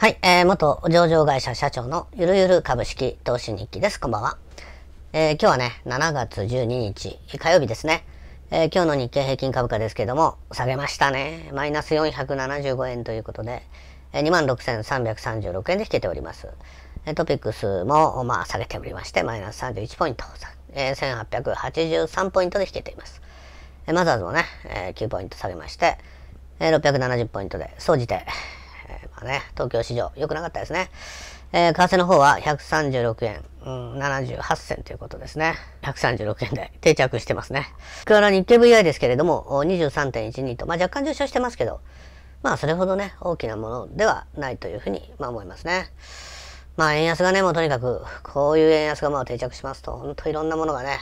はい、えー、元上場会社社長のゆるゆる株式投資日記です。こんばんは。えー、今日はね、7月12日、火曜日ですね。えー、今日の日経平均株価ですけども、下げましたね。マイナス475円ということで、えー、26,336円で引けております。えー、トピックスも、まあ、下げておりまして、マイナス31ポイント、えー、1883ポイントで引けています。えー、マザーズもね、えー、9ポイント下げまして、えー、670ポイントで、総じて、まあね、東京市場、良くなかったですね。えー、為替の方は136円、うん、78銭ということですね。136円で定着してますね。今日日経 VI ですけれども、23.12と、まあ若干上昇してますけど、まあそれほどね、大きなものではないというふうに、まあ思いますね。まあ円安がね、もうとにかく、こういう円安がまあ定着しますと、ほんといろんなものがね、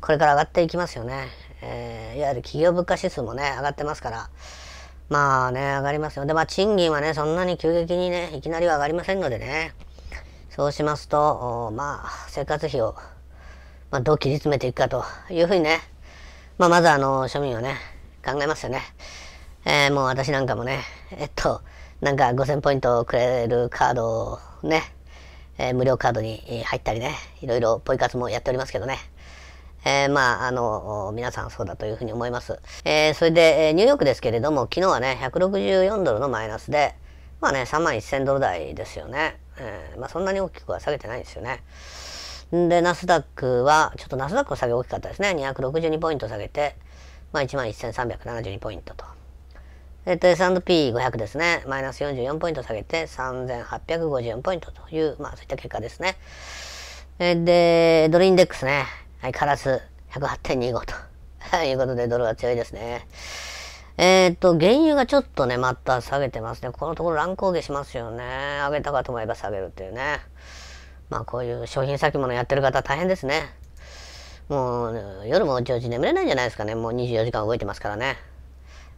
これから上がっていきますよね。えー、いわゆる企業物価指数もね、上がってますから、まあね、上がりますよ。で、まあ賃金はね、そんなに急激にね、いきなりは上がりませんのでね。そうしますと、まあ、生活費を、まあ、どう切り詰めていくかというふうにね、まあ、まずあの、庶民はね、考えますよね。えー、もう私なんかもね、えっと、なんか5000ポイントくれるカードをね、えー、無料カードに入ったりね、いろいろポイ活もやっておりますけどね。えー、まあ、あの、皆さんそうだというふうに思います。えー、それで、えニューヨークですけれども、昨日はね、164ドルのマイナスで、まあね、3万1000ドル台ですよね。えー、まあそんなに大きくは下げてないですよね。で、ナスダックは、ちょっとナスダックの下げ大きかったですね。262ポイント下げて、まあ11,372ポイントと。えっと、S&P500 ですね。マイナス44ポイント下げて、3,854ポイントという、まあそういった結果ですね。えで、ドルインデックスね。はい、カラス108.25ということで、ドルが強いですね。えー、っと、原油がちょっとね、また下げてますね。このところ乱高下しますよね。上げたかと思えば下げるっていうね。まあ、こういう商品先物やってる方大変ですね。もう、夜も上ち眠れないんじゃないですかね。もう24時間動いてますからね。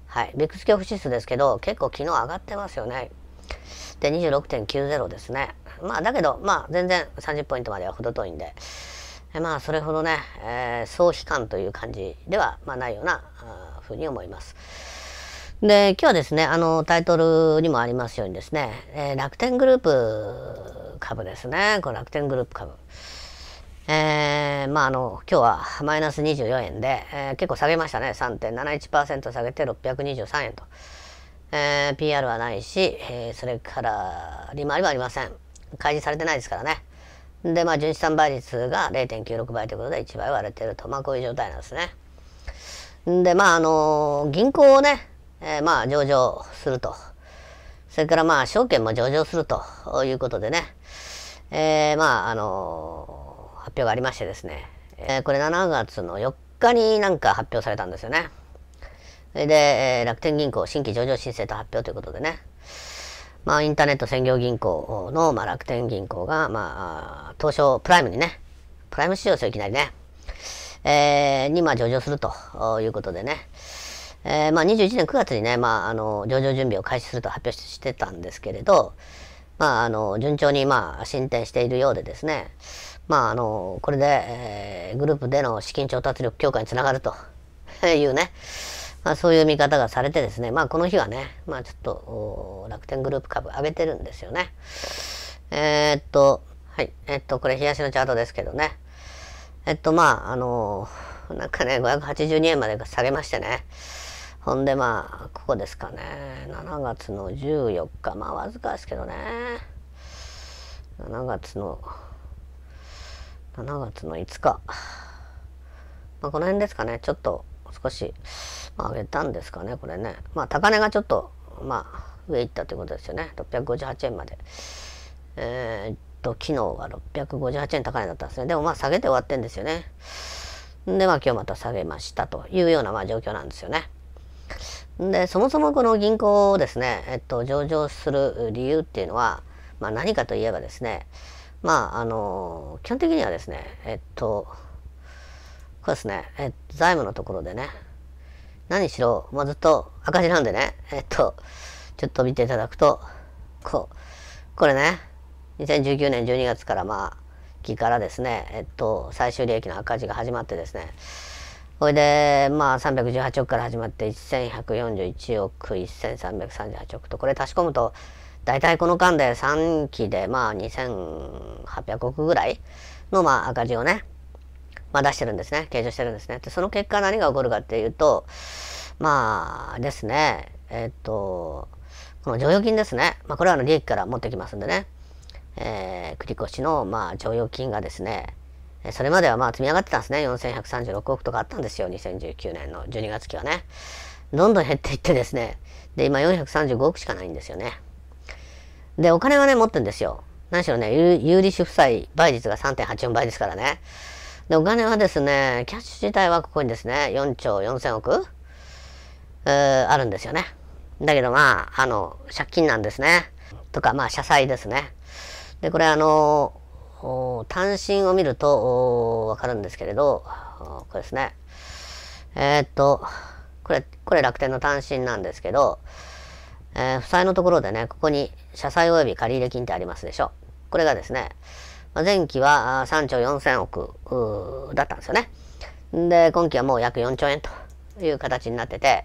はい。ビックス恐怖指数ですけど、結構昨日上がってますよね。で、26.90ですね。まあ、だけど、まあ、全然30ポイントまでは程遠いんで。まあそれほどね、えー、総悲観という感じでは、まあ、ないようなあふうに思います。で今日はですねあのタイトルにもありますようにですね、えー、楽天グループ株ですねこれ楽天グループ株。えー、まああの今日はマイナス24円で、えー、結構下げましたね3.71%下げて623円と、えー、PR はないし、えー、それから利回りはありません開示されてないですからねで、まあ、純資産倍率が0.96倍ということで1倍割れてると。まあ、こういう状態なんですね。で、まあ、あの銀行をね、えー、まあ、上場すると。それから、まあ、証券も上場するということでね、えー、まあ、あの発表がありましてですね、えー、これ7月の4日になんか発表されたんですよね。で、えー、楽天銀行新規上場申請と発表ということでね、まあ、インターネット専業銀行の、まあ、楽天銀行が、まあ、東証プライムにね、プライム市場ですよ、いきなりね。えー、に、まあ、上場するということでね。えー、まあ、21年9月にね、まあ、あの、上場準備を開始すると発表してたんですけれど、まあ、あの、順調に、まあ、進展しているようでですね、まあ、あの、これで、えー、グループでの資金調達力強化につながるというね、まあ、そういう見方がされてですね、まあ、この日はね、まあ、ちょっと楽天グループ株上げてるんですよね。えー、っと、はい、えー、っと、これ、冷やしのチャートですけどね。えっと、まあ、あのー、なんかね、582円まで下げましてね。ほんで、まあ、ここですかね。7月の14日、まあ、わずかですけどね。7月の、7月の5日。まあ、この辺ですかね。ちょっと、少し、あ、上げたんですかね、これね。まあ、高値がちょっと、まあ、上行ったということですよね。658円まで。えー、っと、昨日は658円高値だったんですね。でも、まあ、下げて終わってんですよね。で、まあ、今日また下げましたというような、まあ、状況なんですよね。で、そもそもこの銀行をですね、えっと、上場する理由っていうのは、まあ、何かといえばですね、まあ、あの基本的にはですね、えっと、こうですね、え財務のところでね、何しろ、まあ、ずっと赤字なんでね、えっと、ちょっと見ていただくと、こう、これね、2019年12月からまあ、期からですね、えっと、最終利益の赤字が始まってですね、これで、まあ、318億から始まって1141億1338億と、これ足し込むと、大体この間で3期で、まあ、2800億ぐらいの、まあ、赤字をね、まあ、出してるんですね。計上してるんですね。で、その結果何が起こるかっていうと、まあですね、えっと、この剰余金ですね。まあ、これはあの利益から持ってきますんでね。えー、繰越の、まあ、剰余金がですね、それまではまあ積み上がってたんですね。4136億とかあったんですよ。2019年の12月期はね。どんどん減っていってですね。で、今435億しかないんですよね。で、お金はね、持ってるんですよ。何しろね、有利子負債倍率が3.84倍ですからね。で、お金はですね、キャッシュ自体はここにですね、4兆4000億、えー、あるんですよね。だけどまあ、あの、借金なんですね。とか、まあ、社債ですね。で、これあの、単身を見るとわかるんですけれど、これですね。えー、っと、これ、これ楽天の単身なんですけど、えー、負債のところでね、ここに社債及び借入金ってありますでしょ。これがですね、前期は3兆4000億だったんですよね。で、今期はもう約4兆円という形になってて、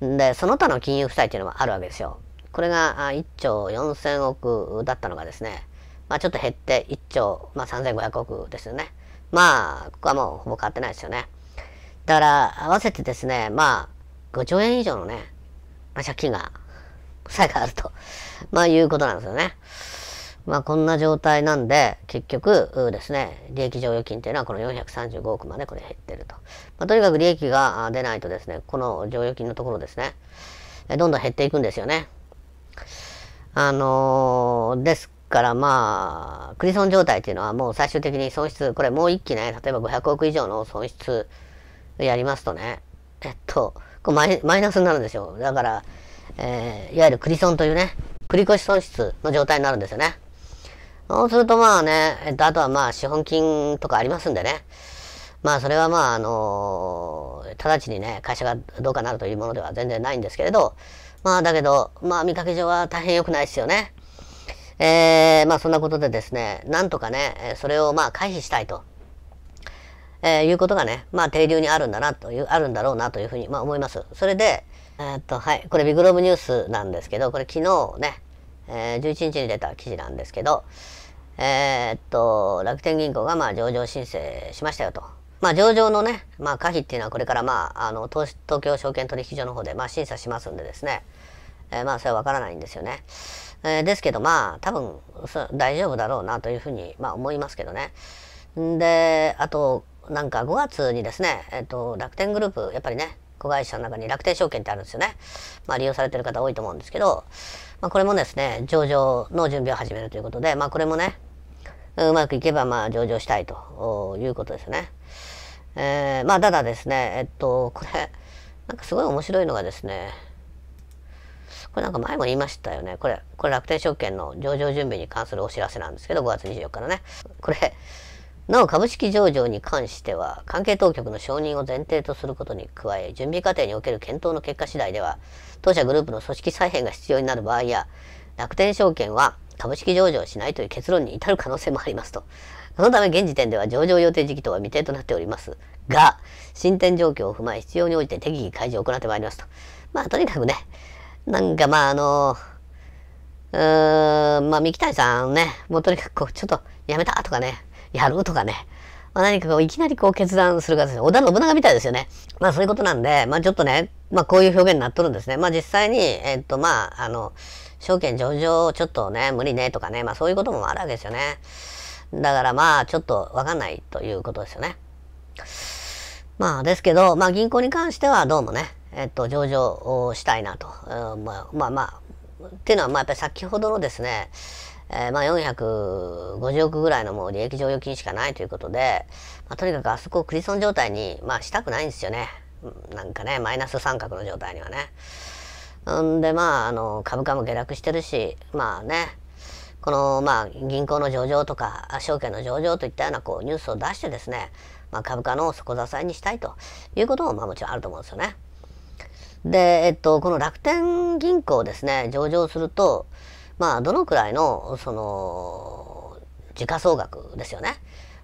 で、その他の金融負債っていうのもあるわけですよ。これが1兆4000億だったのがですね、まあちょっと減って1兆、まあ、3500億ですよね。まあ、ここはもうほぼ変わってないですよね。だから、合わせてですね、まあ、5兆円以上のね、まあ、借金が、負債があると、まあいうことなんですよね。まあこんな状態なんで、結局ですね、利益剰余金というのはこの435億までこれ減ってると。まあ、とにかく利益が出ないとですね、この剰余金のところですね、どんどん減っていくんですよね。あのー、ですからまあ、クリソン状態というのはもう最終的に損失、これもう一期ね、例えば500億以上の損失やりますとね、えっと、こうマイマイナスになるんですよ。だから、えー、いわゆるクリソンというね、繰越損失の状態になるんですよね。そうするとまあね、えっと、あとはまあ資本金とかありますんでね。まあそれはまああのー、直ちにね、会社がどうかなるというものでは全然ないんですけれど、まあだけど、まあ見かけ上は大変良くないですよね。えー、まあそんなことでですね、なんとかね、それをまあ回避したいと。えー、いうことがね、まあ、定流にあるんだなという、あるんだろうなというふうに、まあ、思います。それで、えっと、はい、これビッグローブニュースなんですけど、これ昨日ね、えー、11日に出た記事なんですけど、えー、っと、楽天銀行がまあ上場申請しましたよと。まあ上場のね、まあ可否っていうのはこれからまあ、あの、東京証券取引所の方でまあ審査しますんでですね。えー、まあそれはわからないんですよね。えー、ですけどまあ多分大丈夫だろうなというふうにまあ思いますけどね。んで、あと、なんか5月にですね、えっと、楽天グループ、やっぱりね、子会社の中に楽天証券ってあるんですよね。まあ利用されてる方多いと思うんですけど、まあ、これもですね、上場の準備を始めるということで、まあ、これもね、うまくいけば、まあ、上場したいということですね。えー、まあ、ただですね、えっと、これ、なんかすごい面白いのがですね、これなんか前も言いましたよね。これ、これ楽天証券の上場準備に関するお知らせなんですけど、5月24日のね。これ、なお株式上場に関しては関係当局の承認を前提とすることに加え準備過程における検討の結果次第では当社グループの組織再編が必要になる場合や楽天証券は株式上場しないという結論に至る可能性もありますとそのため現時点では上場予定時期とは未定となっておりますが進展状況を踏まえ必要に応じて適宜開示を行ってまいりますとまあとにかくねなんかまああのうーんまあ三木谷さんねもうとにかくこうちょっとやめたとかねやるとかね、まあ、何かこういきなりこう決断するかですね。織田信長みたいですよね。まあそういうことなんで、まあちょっとね、まあこういう表現になっとるんですね。まあ実際に、えっとまああの、証券上場ちょっとね、無理ねとかね、まあそういうこともあるわけですよね。だからまあちょっとわかんないということですよね。まあですけど、まあ銀行に関してはどうもね、えっと、上場をしたいなと。うん、まあまあまあ、っていうのはまあやっぱり先ほどのですね、えー、まあ、450億ぐらいのもう利益剰余金しかないということで、まあ、とにかくあそこをクリソン状態に、まあ、したくないんですよね。なんかね、マイナス三角の状態にはね。んで、まあ、あの、株価も下落してるし、まあね、この、まあ、銀行の上場とか、証券の上場といったような、こう、ニュースを出してですね、まあ、株価の底支えにしたいということも、まあ、もちろんあると思うんですよね。で、えっと、この楽天銀行ですね、上場すると、まあ、どのくらいの、その、時価総額ですよね。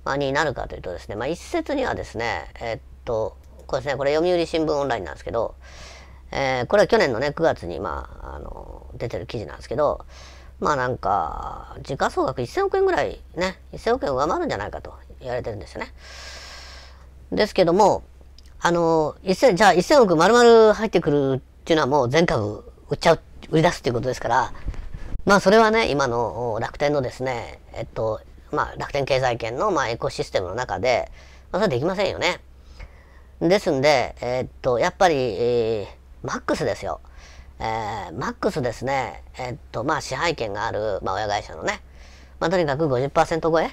まあ、になるかというとですね、まあ、一説にはですね、えっと、これですね、これ読売新聞オンラインなんですけど、えー、これは去年のね、9月に、まあ、あの、出てる記事なんですけど、まあなんか、時価総額1000億円ぐらいね、1000億円上回るんじゃないかと言われてるんですよね。ですけども、あの、1000、じゃあ1000億丸々入ってくるっていうのはもう全株売っちゃう、売り出すっていうことですから、まあそれはね、今の楽天のですね、えっと、まあ楽天経済圏のまあエコシステムの中で、まあ、それはできませんよね。ですんで、えっと、やっぱり、えー、マックスですよ。えー、マックスですね、えっと、まあ支配権がある、まあ親会社のね、まあとにかく50%超え、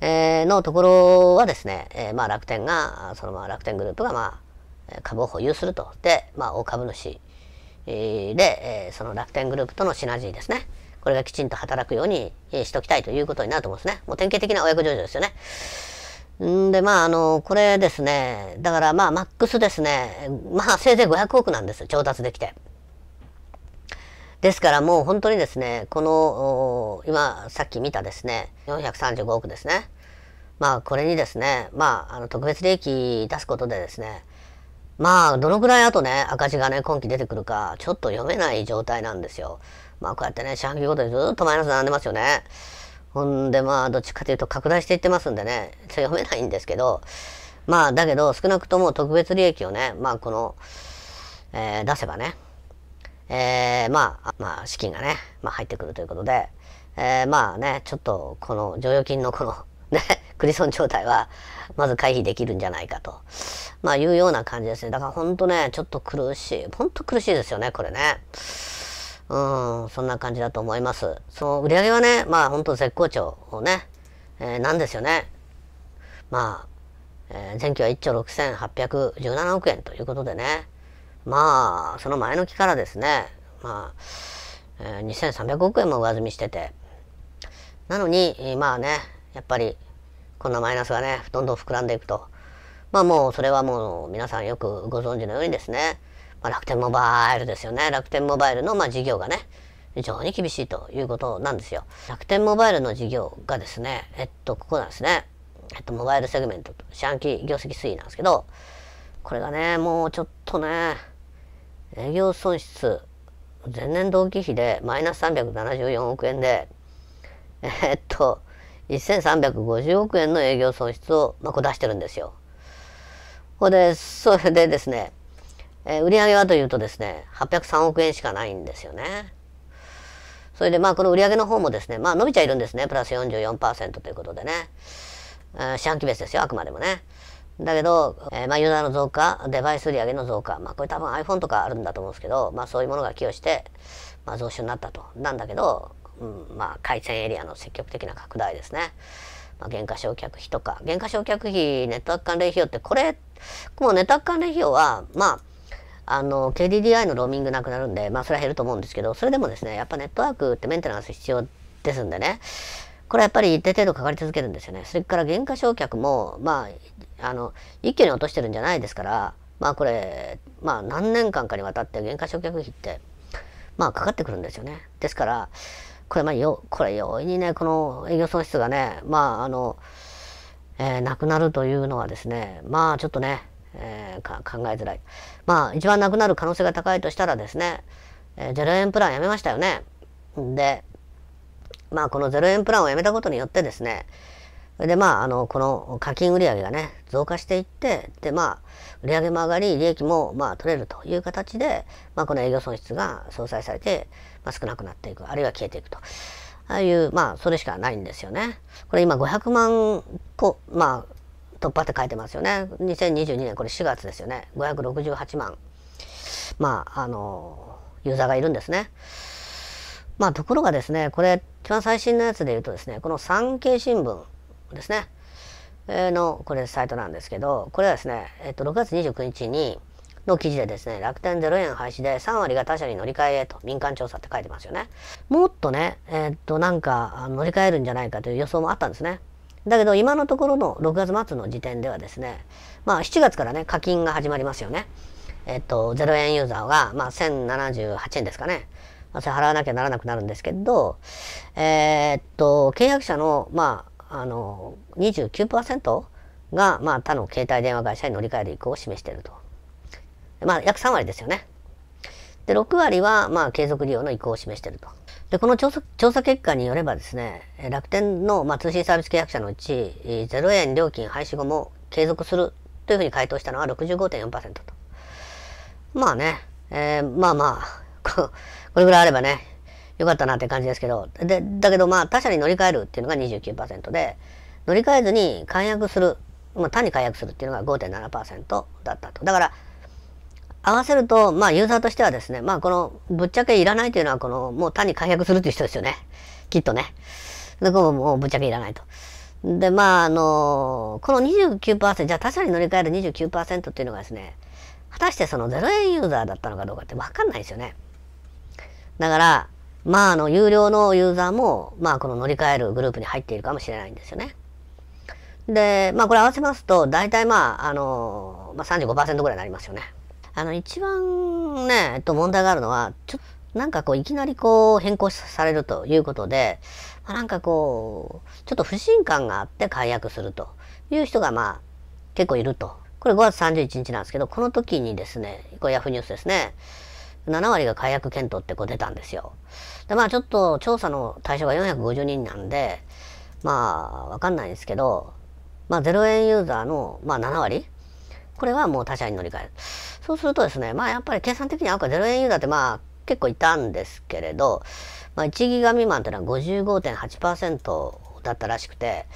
えー、のところはですね、えー、まあ楽天が、そのまあ楽天グループがまあ株を保有すると。で、まあ大株主で、その楽天グループとのシナジーですね。これがきちんと働くようにしときたいということになると思うんですね。もう典型的なお役上場ですよね。んで、まあ、あの、これですね、だからまあ、マックスですね、まあ、せいぜい500億なんです、調達できて。ですからもう本当にですね、この、今、さっき見たですね、435億ですね。まあ、これにですね、まあ、あの特別利益出すことでですね、まあ、どのくらいあとね、赤字がね、今期出てくるか、ちょっと読めない状態なんですよ。まあ、こうやってね、四半期ごとにずっとマイナス並んでますよね。ほんで、まあ、どっちかというと拡大していってますんでね、読めないんですけど、まあ、だけど、少なくとも特別利益をね、まあ、この、えー、出せばね、えー、まあ、まあ、資金がね、まあ、入ってくるということで、えー、まあね、ちょっと、この、剰余金のこの、ね、クリソン状態は、まず回避できるんじゃないかと。まあ、いうような感じですね。だからほんとね、ちょっと苦しい。ほんと苦しいですよね、これね。うん、そんな感じだと思います。その売り上げはね、まあほんと絶好調をね、えー、なんですよね。まあ、えー、前期は1兆6817億円ということでね。まあ、その前の期からですね、まあ、えー、2300億円も上積みしてて。なのに、まあね、やっぱりこんなマイナスがね、どんどん膨らんでいくと。まあもう、それはもう皆さんよくご存知のようにですね、まあ、楽天モバイルですよね。楽天モバイルのま事業がね、非常に厳しいということなんですよ。楽天モバイルの事業がですね、えっと、ここなんですね。えっと、モバイルセグメントと、四半期業績推移なんですけど、これがね、もうちょっとね、営業損失、前年同期比でマイナス374億円で、えっと、1350億円の営業損失を、まあ、出してるんですよ。ほで、それでですね、えー、売上はというとですね、803億円しかないんですよね。それでまあこの売上の方もですね、まあ伸びちゃいるんですね。プラス44%ということでね。えー、四半期別ですよ、あくまでもね。だけど、えー、まあユーザーの増加、デバイス売上の増加、まあこれ多分 iPhone とかあるんだと思うんですけど、まあそういうものが寄与して、まあ増収になったと。なんだけど、うん、まあ、回線エリアの積極的な拡大ですね。まあ、減価償却費とか、減価償却費、ネットワーク関連費用って、これ、もうネットワーク関連費用は、まあ、あの、KDDI のローミングなくなるんで、まあ、それは減ると思うんですけど、それでもですね、やっぱネットワークってメンテナンス必要ですんでね、これやっぱり一定程度かかり続けるんですよね。それから減価償却も、まあ、あの、一挙に落としてるんじゃないですから、まあこれ、まあ何年間かにわたって減価償却費って、まあかかってくるんですよね。ですから、これ、まあ、よ、これ、容易にね、この営業損失がね、まあ、あの、えー、なくなるというのはですね、まあ、ちょっとね、えー、考えづらい。まあ、一番なくなる可能性が高いとしたらですね、えー、0円プランやめましたよね。で、まあ、この0円プランをやめたことによってですね、で、まあ、あの、この課金売上がね、増加していって、で、まあ、売上も上がり、利益も、まあ、取れるという形で、まあ、この営業損失が相殺されて、まあ、少なくなっていく、あるいは消えていくと。ああいう、まあ、それしかないんですよね。これ今500万個、まあ、突破って書いてますよね。2022年、これ4月ですよね。568万。まあ、あの、ユーザーがいるんですね。まあ、ところがですね、これ、一番最新のやつで言うとですね、この産経新聞ですね、の、これ、サイトなんですけど、これはですね、えっと、6月29日に、の記事でですね、楽天0円廃止で3割が他社に乗り換えへと民間調査って書いてますよね。もっとね、えー、っと、なんか乗り換えるんじゃないかという予想もあったんですね。だけど今のところの6月末の時点ではですね、まあ7月からね、課金が始まりますよね。えー、っと、0円ユーザーが、まあ1078円ですかね。まあ、それ払わなきゃならなくなるんですけど、えー、っと、契約者の、まあ、あの、29%が、まあ、他の携帯電話会社に乗り換える意向を示していると。まあ、約3割ですよね。で、6割は、まあ、継続利用の意向を示していると。で、この調査調査結果によればですね、楽天の、まあ、通信サービス契約者のうち、0円料金廃止後も継続するというふうに回答したのは65.4%と。まあね、えー、まあまあ、これぐらいあればね、よかったなって感じですけど、で、だけどまあ、他社に乗り換えるっていうのが29%で、乗り換えずに解約する、まあ、単に解約するっていうのが5.7%だったと。だから、合わせると、まあ、ユーザーとしてはですね、まあ、この、ぶっちゃけいらないというのは、この、もう単に解約するっていう人ですよね。きっとね。で、こう、もうぶっちゃけいらないと。で、まあ、あのー、この29%、じゃあ他社に乗り換える29%っていうのがですね、果たしてその0円ユーザーだったのかどうかってわかんないですよね。だから、まあ、あの、有料のユーザーも、まあ、この乗り換えるグループに入っているかもしれないんですよね。で、まあ、これ合わせますと、大体まあ、あのー、まあ、35%ぐらいになりますよね。あの、一番ね、えっと、問題があるのは、ちょなんかこう、いきなりこう、変更されるということで、まあ、なんかこう、ちょっと不信感があって解約するという人が、まあ、結構いると。これ5月31日なんですけど、この時にですね、これヤフーニュースですね、7割が解約検討ってこう出たんですよ。で、まあちょっと調査の対象が450人なんで、まあ、わかんないんですけど、まあ0円ユーザーの、まあ7割これはもう他社に乗り換える。そうするとですね、まあやっぱり計算的に合うか0円ユーザーってまあ結構いたんですけれど、まあ1ギガ未満ってのは55.8%だったらしくて、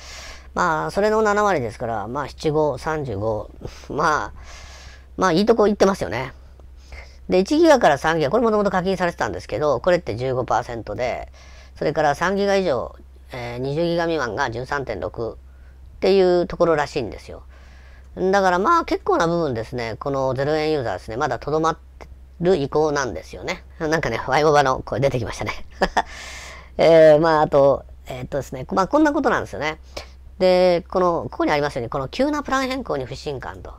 まあそれの7割ですから、まあ7、5、35、まあ、まあいいとこ行ってますよね。で、1ギガから3ギガ、これもともと課金されてたんですけど、これって15%で、それから3ギガ以上、えー、20ギガ未満が13.6っていうところらしいんですよ。だからまあ結構な部分ですね、この0円ユーザーですね、まだとどまってる意向なんですよね。なんかね、ワイモバの声出てきましたね。えー、まああと、えー、っとですね、まあこんなことなんですよね。で、この、ここにありますように、この急なプラン変更に不信感と。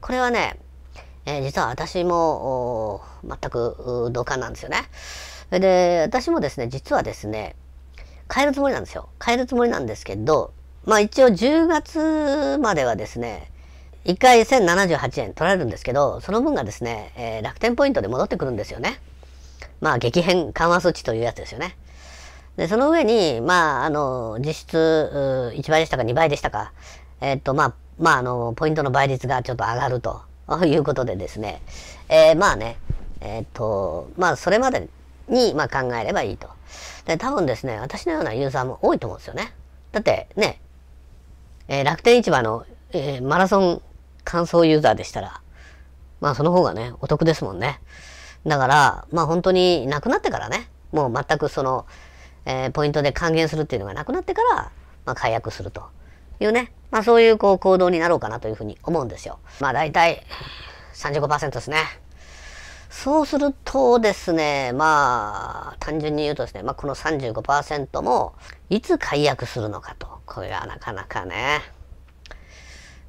これはね、えー、実は私も全く同感なんですよね。で、私もですね、実はですね、変えるつもりなんですよ。変えるつもりなんですけど、まあ一応10月まではですね、1回1078円取られるんですけど、その分がですね、えー、楽天ポイントで戻ってくるんですよね。まあ、激変緩和措置というやつですよね。で、その上に、まあ、あの、実質、1倍でしたか2倍でしたか、えー、っと、まあ、まあ、あの、ポイントの倍率がちょっと上がるということでですね、えー、まあね、えー、っと、まあ、それまでに、まあ、考えればいいと。で、多分ですね、私のようなユーザーも多いと思うんですよね。だって、ね、えー、楽天市場の、えー、マラソン感想ユーザーでしたら、まあその方がね、お得ですもんね。だから、まあ本当になくなってからね、もう全くその、えー、ポイントで還元するっていうのがなくなってから、まあ解約するというね、まあそういうこう行動になろうかなというふうに思うんですよ。まあ大体35%ですね。そうするとですね、まあ、単純に言うとですね、まあ、この35%も、いつ解約するのかと。これがなかなかね、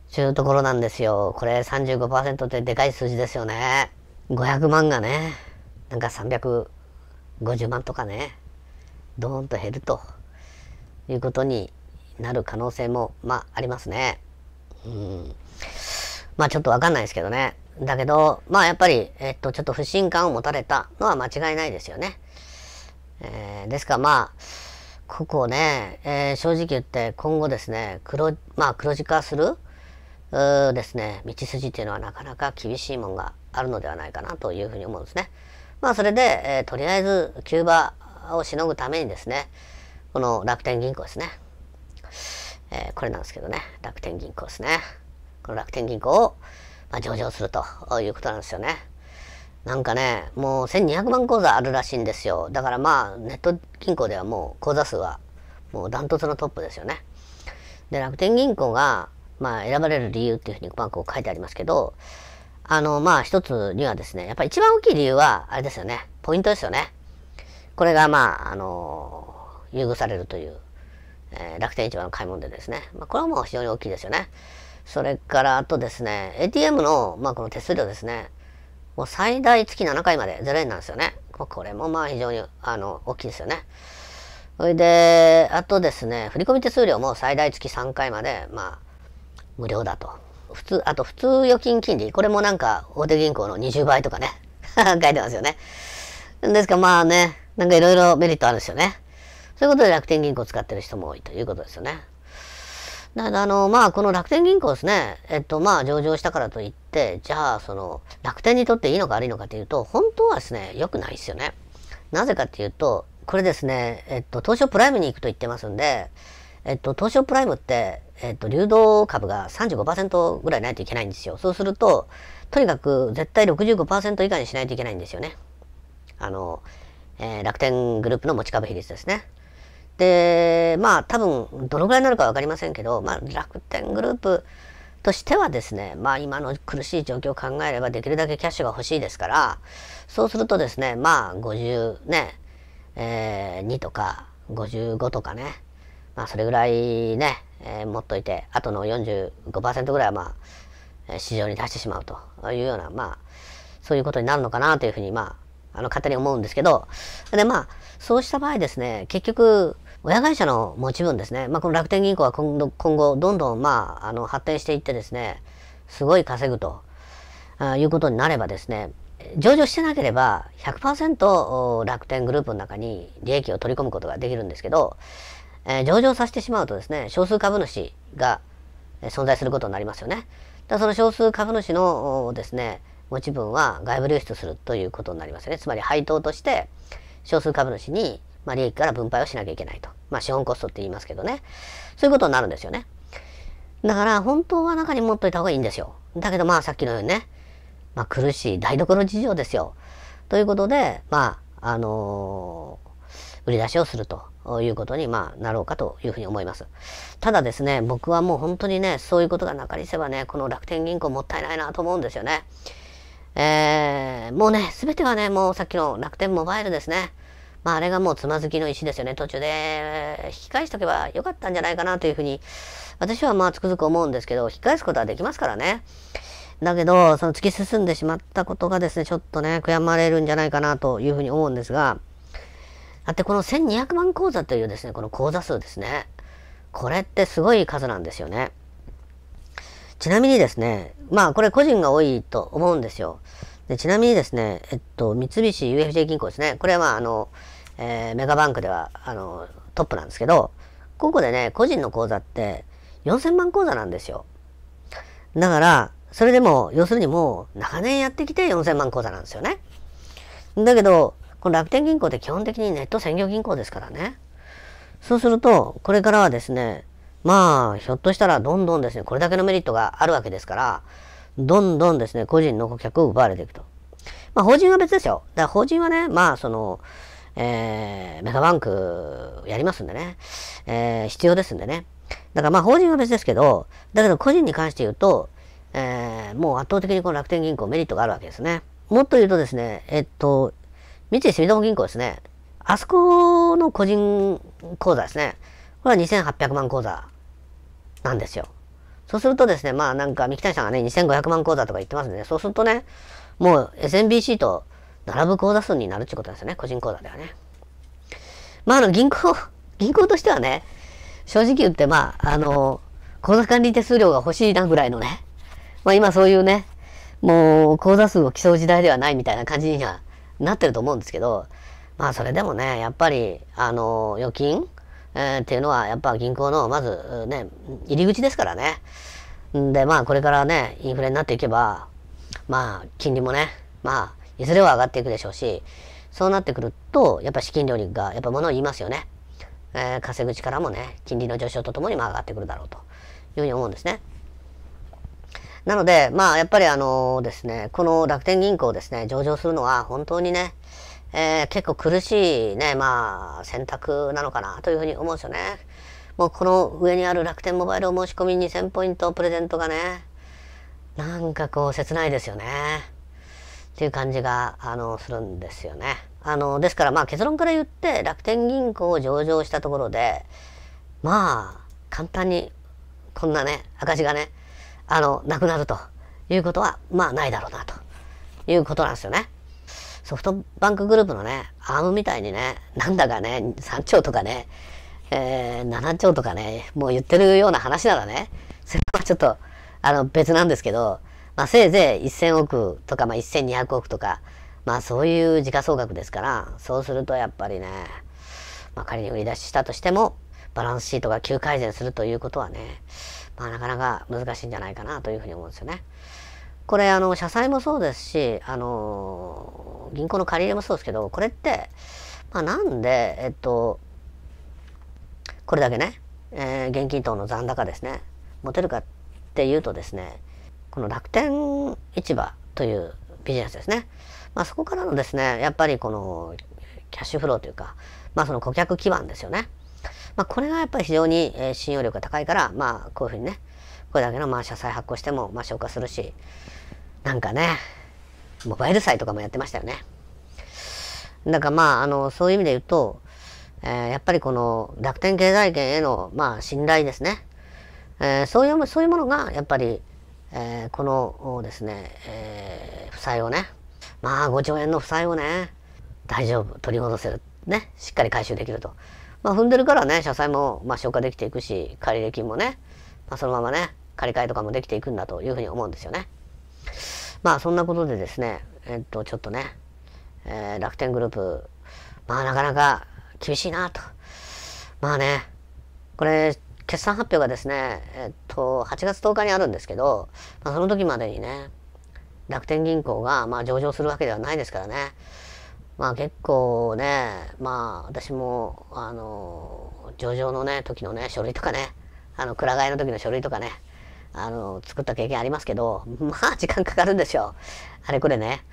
ちゅうところなんですよ。これ35%ってでかい数字ですよね。500万がね、なんか350万とかね、ドーンと減るということになる可能性も、まあ、ありますね。うん。まあ、ちょっとわかんないですけどね。だけど、まあ、やっぱり、えっと、ちょっと不信感を持たれたのは間違いないですよね。えー、ですから、まあ、ここね、えー、正直言って今後ですね、黒、まあ、黒字化するですね、道筋っていうのはなかなか厳しいもんがあるのではないかなというふうに思うんですね。まあそれで、えー、とりあえずキューバをしのぐためにですね、この楽天銀行ですね。えー、これなんですけどね、楽天銀行ですね。この楽天銀行を、まあ、上場するということなんですよね。なんかね、もう1200万口座あるらしいんですよ。だからまあ、ネット銀行ではもう口座数はもうダントツのトップですよね。で、楽天銀行が、まあ、選ばれる理由っていうふうに、まあ、こう書いてありますけど、あの、まあ、一つにはですね、やっぱり一番大きい理由は、あれですよね、ポイントですよね。これが、まあ、あの、優遇されるという、えー、楽天市場の買い物でですね、まあ、これはもう非常に大きいですよね。それから、あとですね、ATM の、まあ、この手数料ですね、もう最大月7回まで0円なんですよね。これもまあ非常に、あの、大きいですよね。それで、あとですね、振込手数料も最大月3回まで、まあ、無料だと。普通、あと普通預金金利、これもなんか大手銀行の20倍とかね、書いてますよね。ですからまあね、なんかいろいろメリットあるんですよね。そういうことで楽天銀行使ってる人も多いということですよね。だあの、まあ、この楽天銀行ですね、えっと、まあ、上場したからといって、じゃあ、その、楽天にとっていいのか悪いのかというと、本当はですね、良くないですよね。なぜかっていうと、これですね、えっと、東証プライムに行くと言ってますんで、えっと、東証プライムって、えっと、流動株が35%ぐらいないといけないんですよ。そうすると、とにかく絶対65%以下にしないといけないんですよね。あの、えー、楽天グループの持ち株比率ですね。で、まあ多分どのぐらいになるか分かりませんけど、まあ、楽天グループとしてはですね、まあ今の苦しい状況を考えればできるだけキャッシュが欲しいですから、そうするとですね、まあ50ね、えー、2とか55とかね、まあ、それぐらいね、えー、持っといて、あとの45%ぐらいは、まあ、市場に出してしまうというような、まあ、そういうことになるのかなというふうに、まあ、あの、勝手に思うんですけど、で、まあ、そうした場合ですね、結局、親会社の持ち分ですね、まあ、この楽天銀行は今度今後、どんどん、まあ、あの、発展していってですね、すごい稼ぐということになればですね、上場してなければ100%楽天グループの中に利益を取り込むことができるんですけど、えー、上場させてしまうとですね、少数株主がえ存在することになりますよね。だその少数株主のですね、持ち分は外部流出するということになりますよね。つまり配当として少数株主に、まあ、利益から分配をしなきゃいけないと。まあ、資本コストって言いますけどね。そういうことになるんですよね。だから本当は中に持っといた方がいいんですよ。だけどまあさっきのようにね、まあ、苦しい台所事情ですよ。ということで、まあ、あのー、売り出しをすると。いうことに、まあ、なろうかというふうに思います。ただですね、僕はもう本当にね、そういうことがなかりせばね、この楽天銀行もったいないなと思うんですよね。えー、もうね、すべてはね、もうさっきの楽天モバイルですね。まあ、あれがもうつまずきの石ですよね。途中で引き返しとけばよかったんじゃないかなというふうに、私はまあつくづく思うんですけど、引き返すことはできますからね。だけど、その突き進んでしまったことがですね、ちょっとね、悔やまれるんじゃないかなというふうに思うんですが、あって、この1200万口座というですね、この口座数ですね。これってすごい数なんですよね。ちなみにですね、まあこれ個人が多いと思うんですよ。でちなみにですね、えっと、三菱 UFJ 銀行ですね。これはああの、えー、メガバンクではあのトップなんですけど、ここでね、個人の口座って4000万口座なんですよ。だから、それでも、要するにもう長年やってきて4000万口座なんですよね。だけど、こ楽天銀行で基本的にネット専業銀行ですからね。そうすると、これからはですね、まあ、ひょっとしたらどんどんですね、これだけのメリットがあるわけですから、どんどんですね、個人の顧客を奪われていくと。まあ、法人は別ですよ。だから法人はね、まあ、その、えー、メガバンクやりますんでね、えー、必要ですんでね。だからまあ、法人は別ですけど、だけど個人に関して言うと、えー、もう圧倒的にこの楽天銀行メリットがあるわけですね。もっと言うとですね、えっと、三井住友銀行ですね。あそこの個人口座ですね。これは2800万口座なんですよ。そうするとですね、まあなんか三木谷さんがね、2500万口座とか言ってますんで、ね、そうするとね、もう SMBC と並ぶ口座数になるってことですよね、個人口座ではね。まああの銀行、銀行としてはね、正直言ってまあ、あの、口座管理手数料が欲しいなぐらいのね、まあ今そういうね、もう口座数を競う時代ではないみたいな感じにはなってると思うんですけど、まあそれでもね、やっぱり、あの、預金、えー、っていうのは、やっぱ銀行の、まずね、入り口ですからね。んで、まあこれからね、インフレになっていけば、まあ金利もね、まあ、いずれは上がっていくでしょうし、そうなってくると、やっぱ資金量が、やっぱ物を言いますよね。えー、稼ぐ力もね、金利の上昇とともにまあ上がってくるだろうというふうに思うんですね。なので、まあ、やっぱりあのですね、この楽天銀行ですね、上場するのは本当にね、えー、結構苦しいね、まあ、選択なのかなというふうに思うんですよね。もうこの上にある楽天モバイルお申し込み2000ポイントプレゼントがね、なんかこう切ないですよね。っていう感じが、あの、するんですよね。あの、ですからまあ結論から言って楽天銀行を上場したところで、まあ、簡単にこんなね、赤字がね、あの、なくなるということは、まあないだろうな、ということなんですよね。ソフトバンクグループのね、アームみたいにね、なんだかね、3兆とかね、えー、7兆とかね、もう言ってるような話ならね、それはちょっと、あの、別なんですけど、まあ、せいぜい1000億とか、まあ、1200億とか、まあ、そういう時価総額ですから、そうするとやっぱりね、まあ、仮に売り出ししたとしても、バランスシートが急改善するということはね、まあ、なかなか難しいんじゃないかなというふうに思うんですよね。これあの社債もそうですしあの銀行の借り入れもそうですけどこれって、まあ、なんでえっとこれだけね、えー、現金等の残高ですね持てるかっていうとですねこの楽天市場というビジネスですね、まあ、そこからのですねやっぱりこのキャッシュフローというか、まあ、その顧客基盤ですよねまあ、これがやっぱり非常に、えー、信用力が高いから、まあ、こういうふうにね、これだけの、まあ、社債発行しても、まあ、消化するし、なんかね、モバイル債とかもやってましたよね。だからまあ、あの、そういう意味で言うと、えー、やっぱりこの楽天経済圏への、まあ、信頼ですね。えー、そういう、そういうものが、やっぱり、えー、このですね、えー、負債をね、まあ5兆円の負債をね、大丈夫、取り戻せる、ね、しっかり回収できると。まあ、踏んでるからね、社債も、まあ、消化できていくし、借入金もね、まあ、そのままね、借り換えとかもできていくんだというふうに思うんですよね。まあ、そんなことでですね、えっと、ちょっとね、えー、楽天グループ、まあ、なかなか厳しいなと。まあね、これ、決算発表がですね、えっと、8月10日にあるんですけど、まあ、その時までにね、楽天銀行が、まあ、上場するわけではないですからね、まあ結構ね、まあ私も、あの、上場のね、時のね、書類とかね、あの、く替えの時の書類とかね、あの、作った経験ありますけど、まあ時間かかるんですよ。あれこれね。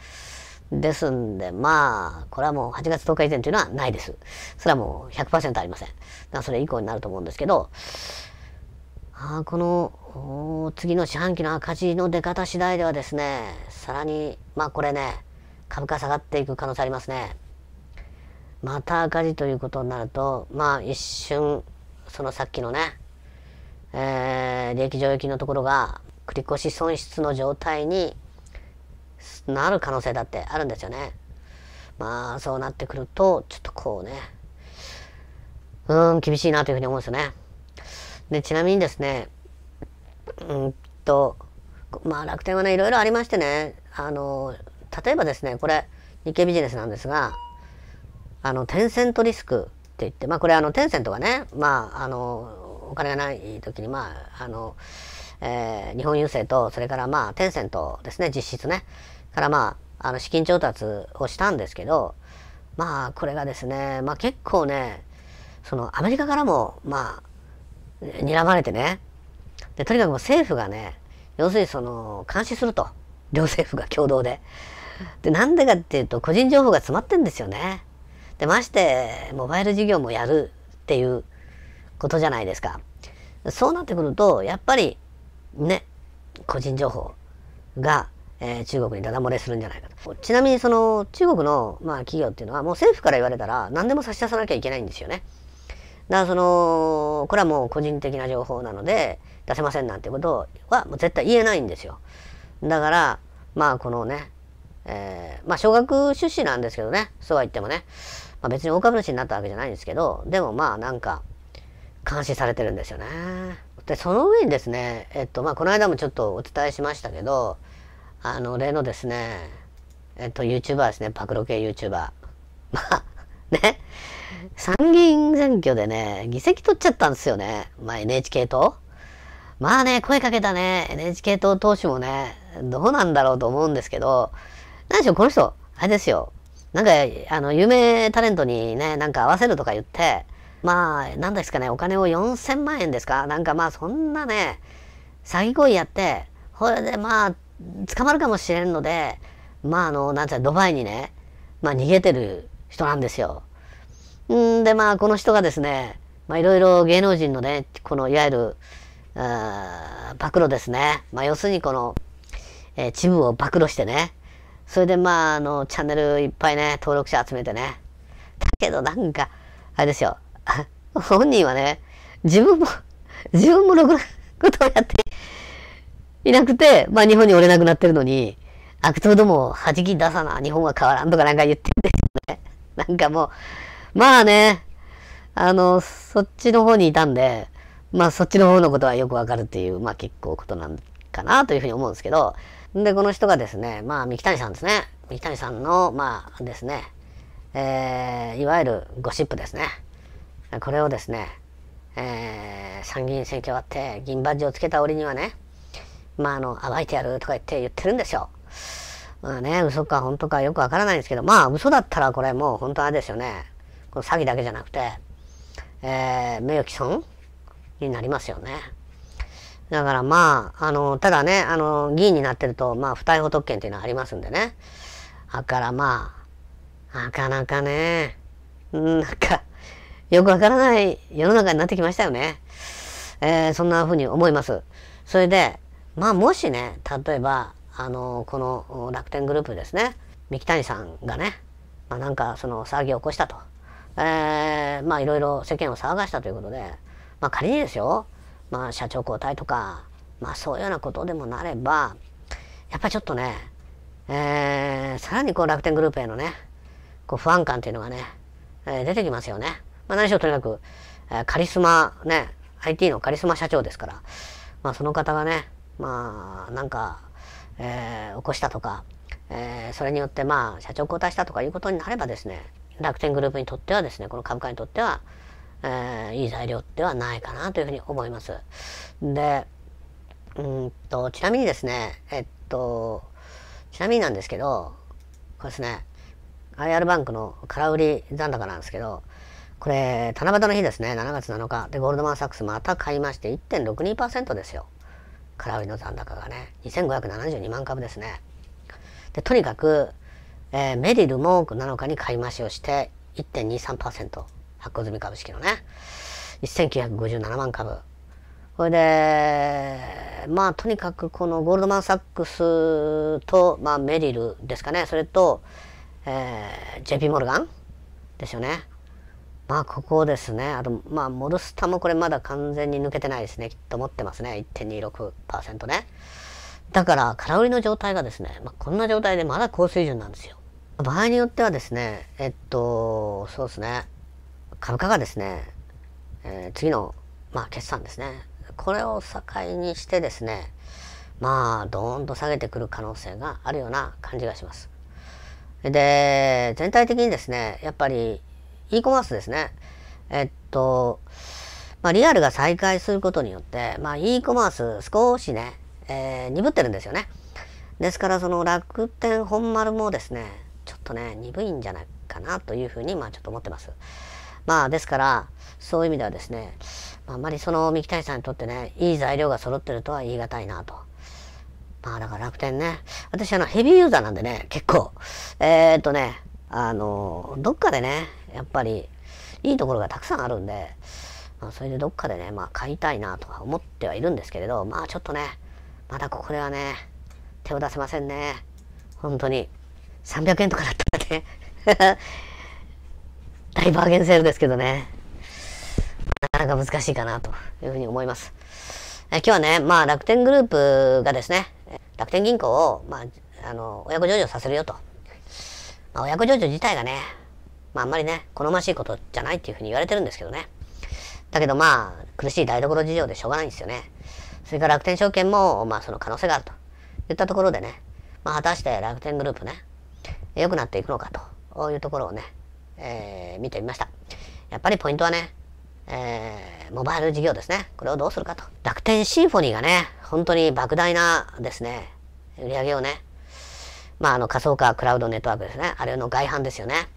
ですんで、まあ、これはもう8月10日以前というのはないです。それはもう100%ありません。だからそれ以降になると思うんですけど、あこの次の四半期の赤字の出方次第ではですね、さらに、まあこれね、株価下がっていく可能性ありますね。また赤字ということになると、まあ一瞬、そのさっきのね、えー、利益剰余金のところが繰り越し損失の状態になる可能性だってあるんですよね。まあそうなってくると、ちょっとこうね、うーん、厳しいなというふうに思うんですよね。で、ちなみにですね、うんと、まあ楽天はね、いろいろありましてね、あの、例えばですね、これ、日経ビジネスなんですが、あの、テンセントリスクって言って、まあこれあの、テンセントがね、まああの、お金がない時に、まああの、えー、日本郵政と、それからまあ、テンセントですね、実質ね、からまあ、あの、資金調達をしたんですけど、まあこれがですね、まあ結構ね、そのアメリカからも、まあ、睨まれてね、で、とにかく政府がね、要するにその、監視すると。両政府が共同で。で、なんでかっていうと、個人情報が詰まってんですよね。で、まして、モバイル事業もやるっていうことじゃないですか。そうなってくると、やっぱり、ね、個人情報が、えー、中国にダダ漏れするんじゃないかと。ちなみにその中国の、まあ、企業っていうのはもう政府から言われたら何でも差し出さなきゃいけないんですよね。だからその、これはもう個人的な情報なので出せませんなんてことはもう絶対言えないんですよ。だから、まあこのね、えー、まあ、小学出資なんですけどね、そうは言ってもね。まあ、別に大株主になったわけじゃないんですけど、でもまあ、なんか、監視されてるんですよね。で、その上にですね、えっと、まあ、この間もちょっとお伝えしましたけど、あの、例のですね、えっと、YouTuber ですね、パクロ系 YouTuber。まあ、ね、参議院選挙でね、議席取っちゃったんですよね。まあ、NHK 党。まあね、声かけたね、NHK 党党首もね、どうなんだろうと思うんですけど、何でしょう、この人、あれですよ。なんか、あの、有名タレントにね、なんか合わせるとか言って、まあ、なんですかね、お金を4000万円ですかなんかまあ、そんなね、詐欺行為やって、これでまあ、捕まるかもしれんので、まあ、あの、なんていうドバイにね、まあ、逃げてる人なんですよ。んで、まあ、この人がですね、まあ、いろいろ芸能人のね、この、いわゆる、暴露ですね。まあ、要するにこの、えー、チブを暴露してね、それでまあ、あの、チャンネルいっぱいね、登録者集めてね。だけどなんか、あれですよ。本人はね、自分も、自分もろくなことをやっていなくて、まあ日本におれなくなってるのに、悪党ども弾き出さな、日本は変わらんとかなんか言ってるんですよね。なんかもう、まあね、あの、そっちの方にいたんで、まあそっちの方のことはよくわかるっていう、まあ結構ことなんかなというふうに思うんですけど、で、この人がですね、まあ、三木谷さんですね。三木谷さんの、まあですね、えー、いわゆるゴシップですね。これをですね、えー、参議院選挙終わって銀バッジをつけた折にはね、まあ、あの、暴いてやるとか言って言ってるんですよ。まあね、嘘か本当かよくわからないんですけど、まあ、嘘だったらこれもう本当あれですよね。この詐欺だけじゃなくて、えー、名誉毀損になりますよね。だからまあ、あの、ただね、あの、議員になってると、まあ、不逮捕特権っていうのはありますんでね。だからまあ、なかなかね、なんか、よくわからない世の中になってきましたよね。えー、そんなふうに思います。それで、まあ、もしね、例えば、あの、この楽天グループですね、三木谷さんがね、まあ、なんか、その、騒ぎを起こしたと。えー、まあ、いろいろ世間を騒がしたということで、まあ、仮にですよ、まあ、社長交代とか、まあ、そういうようなことでもなれば、やっぱりちょっとね、えー、さらにこう楽天グループへのね、こう不安感というのがね、えー、出てきますよね。まあ、何しろとにかく、えー、カリスマ、ね、IT のカリスマ社長ですから、まあ、その方がね、まあ、なんか、えー、起こしたとか、えー、それによってまあ社長交代したとかいうことになればですね楽天グループにとってはですねこの株価にとってはえー、いい材料ではないかなというふうに思います。で、うんと、ちなみにですね、えっと、ちなみになんですけど、これですね、IR バンクの空売り残高なんですけど、これ、七夕の日ですね、7月7日。で、ゴールドマン・サックスまた買いまして、1.62%ですよ。空売りの残高がね、2572万株ですね。で、とにかく、えー、メリルも7日に買い増しをして、1.23%。発行済み株式のね。1957万株。これで、まあとにかくこのゴールドマン・サックスと、まあ、メリルですかね、それと、えー、JP モルガンですよね。まあここですね、あと、まあモルスタもこれまだ完全に抜けてないですね、きっと持ってますね、1.26%ね。だから、空売りの状態がですね、まあ、こんな状態でまだ高水準なんですよ。場合によってはですね、えっと、そうですね、株価がですね、えー、次の、まあ、決算ですね。これを境にしてですね、まあ、どーんと下げてくる可能性があるような感じがします。で、全体的にですね、やっぱり e コマースですね。えっと、まあ、リアルが再開することによって、まあ、e コマース少しね、えー、鈍ってるんですよね。ですから、その楽天本丸もですね、ちょっとね、鈍いんじゃないかなというふうに、まあ、ちょっと思ってます。まあですから、そういう意味ではですね、あんまりその三木谷さんにとってね、いい材料が揃ってるとは言い難いなと。まあだから楽天ね、私あのヘビーユーザーなんでね、結構、えー、っとね、あの、どっかでね、やっぱりいいところがたくさんあるんで、まあ、それでどっかでね、まあ買いたいなとは思ってはいるんですけれど、まあちょっとね、まだここではね、手を出せませんね。本当に。300円とかだったらね。大バーゲンセールですけどね、なかなか難しいかなというふうに思います。え今日はね、まあ楽天グループがですね、楽天銀行を、まあ、あの、親子上場させるよと。まあ、親子上場自体がね、まああんまりね、好ましいことじゃないっていうふうに言われてるんですけどね。だけどまあ、苦しい台所事情でしょうがないんですよね。それから楽天証券も、まあその可能性があると。言ったところでね、まあ果たして楽天グループね、良くなっていくのかというところをね、えー、見てみました。やっぱりポイントはね、えー、モバイル事業ですね。これをどうするかと。楽天シンフォニーがね、本当に莫大なですね、売り上げをね、まあ、あの仮想化クラウドネットワークですね。あれの外販ですよね。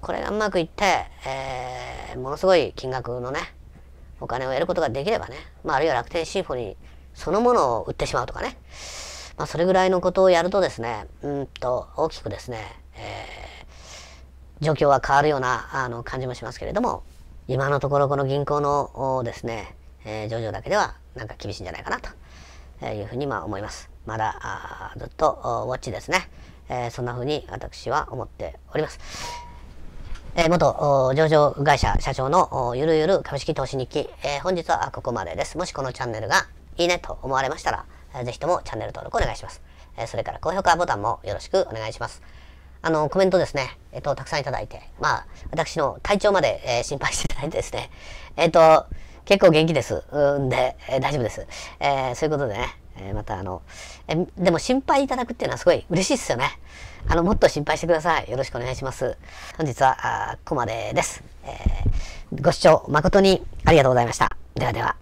これがうまくいって、えー、ものすごい金額のね、お金を得ることができればね、まあ、あるいは楽天シンフォニーそのものを売ってしまうとかね、まあ、それぐらいのことをやるとですね、うんと、大きくですね、えー状況は変わるようなあの感じもしますけれども、今のところこの銀行のですね、えー、上場だけではなんか厳しいんじゃないかなというふうにまあ思います。まだずっとウォッチですね。えー、そんなふうに私は思っております。えー、元上場会社社長のゆるゆる株式投資日記、え本日はここまでです。もしこのチャンネルがいいねと思われましたら、ぜひともチャンネル登録お願いします。それから高評価ボタンもよろしくお願いします。あの、コメントですね、えっ、と、たくさんいただいて、まあ、私の体調まで、えー、心配していただいてですね、えっ、と、結構元気です。うんで、えー、大丈夫です。えー、そういうことでね、えー、またあの、えー、でも心配いただくっていうのはすごい嬉しいですよね。あの、もっと心配してください。よろしくお願いします。本日は、あここまでです。えー、ご視聴誠にありがとうございました。ではでは。